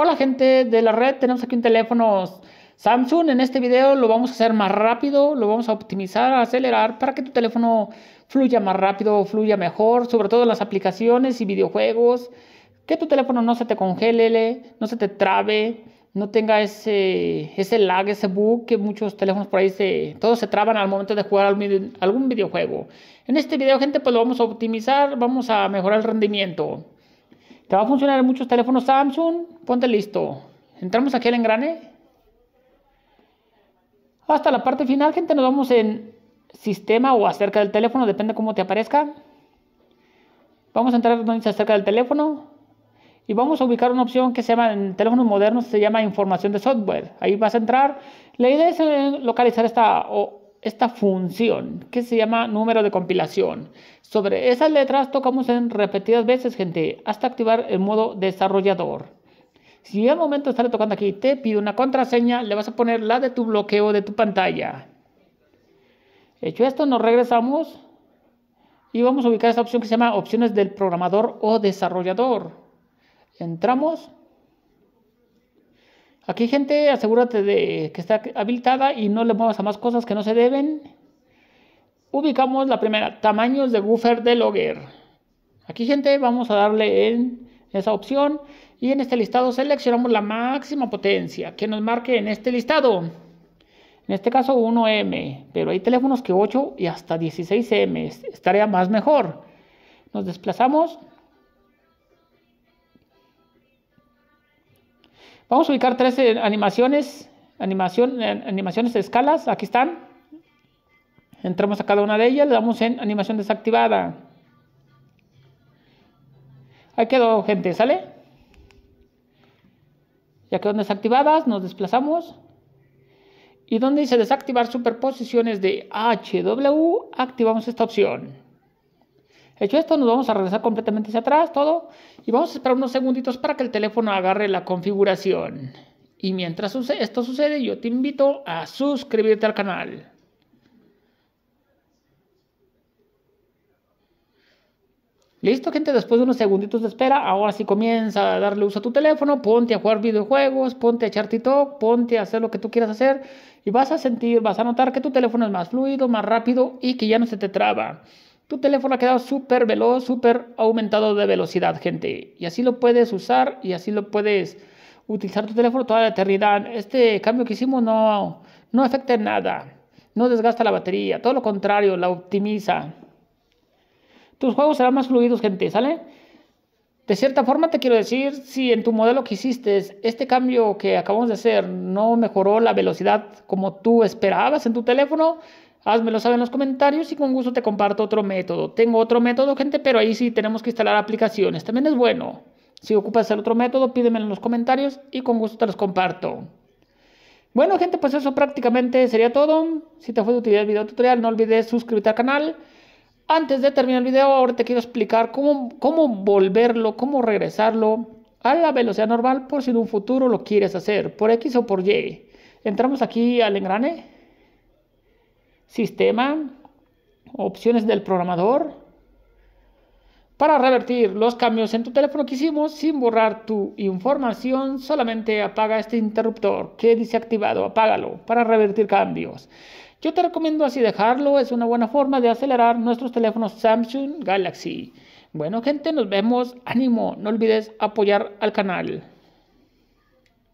Hola gente de la red, tenemos aquí un teléfono Samsung. En este video lo vamos a hacer más rápido, lo vamos a optimizar, a acelerar para que tu teléfono fluya más rápido, fluya mejor, sobre todo en las aplicaciones y videojuegos. Que tu teléfono no se te congele, no se te trabe, no tenga ese, ese lag, ese bug que muchos teléfonos por ahí todos se traban al momento de jugar algún videojuego. En este video, gente, pues lo vamos a optimizar, vamos a mejorar el rendimiento. Te va a funcionar en muchos teléfonos Samsung. Ponte listo. Entramos aquí al engrane. Hasta la parte final, gente, nos vamos en sistema o acerca del teléfono, depende cómo te aparezca. Vamos a entrar acerca del teléfono y vamos a ubicar una opción que se llama en teléfonos modernos, se llama información de software. Ahí vas a entrar. La idea es eh, localizar esta esta función que se llama número de compilación. Sobre esas letras tocamos en repetidas veces, gente, hasta activar el modo desarrollador. Si al momento estaré tocando aquí te pide una contraseña, le vas a poner la de tu bloqueo de tu pantalla. Hecho esto, nos regresamos y vamos a ubicar esta opción que se llama opciones del programador o desarrollador. Entramos Aquí, gente, asegúrate de que está habilitada y no le muevas a más cosas que no se deben. Ubicamos la primera, tamaños de buffer de logger. Aquí, gente, vamos a darle en esa opción y en este listado seleccionamos la máxima potencia que nos marque en este listado. En este caso 1M, pero hay teléfonos que 8 y hasta 16M, estaría más mejor. Nos desplazamos Vamos a ubicar tres eh, animaciones, animación, eh, animaciones de escalas, aquí están. Entramos a cada una de ellas, le damos en animación desactivada. Ahí quedó, gente, ¿sale? Ya quedan desactivadas, nos desplazamos. Y donde dice desactivar superposiciones de HW, activamos esta opción. Hecho esto, nos vamos a regresar completamente hacia atrás, todo, y vamos a esperar unos segunditos para que el teléfono agarre la configuración. Y mientras esto sucede, yo te invito a suscribirte al canal. Listo, gente, después de unos segunditos de espera, ahora sí comienza a darle uso a tu teléfono, ponte a jugar videojuegos, ponte a echar TikTok, ponte a hacer lo que tú quieras hacer y vas a sentir, vas a notar que tu teléfono es más fluido, más rápido y que ya no se te traba tu teléfono ha quedado súper veloz, súper aumentado de velocidad, gente. Y así lo puedes usar y así lo puedes utilizar tu teléfono toda la eternidad. Este cambio que hicimos no, no afecta en nada. No desgasta la batería. Todo lo contrario, la optimiza. Tus juegos serán más fluidos, gente, ¿sale? De cierta forma te quiero decir, si en tu modelo que hiciste, este cambio que acabamos de hacer no mejoró la velocidad como tú esperabas en tu teléfono, Házmelo saber en los comentarios y con gusto te comparto otro método. Tengo otro método, gente, pero ahí sí tenemos que instalar aplicaciones. También es bueno. Si ocupas el otro método, pídemelo en los comentarios y con gusto te los comparto. Bueno, gente, pues eso prácticamente sería todo. Si te fue de utilidad el video tutorial, no olvides suscribirte al canal. Antes de terminar el video, ahora te quiero explicar cómo, cómo volverlo, cómo regresarlo a la velocidad normal por si en un futuro lo quieres hacer, por X o por Y. Entramos aquí al engrane sistema, opciones del programador. Para revertir los cambios en tu teléfono que hicimos sin borrar tu información, solamente apaga este interruptor que dice activado, apágalo para revertir cambios. Yo te recomiendo así dejarlo, es una buena forma de acelerar nuestros teléfonos Samsung Galaxy. Bueno gente, nos vemos, ánimo, no olvides apoyar al canal.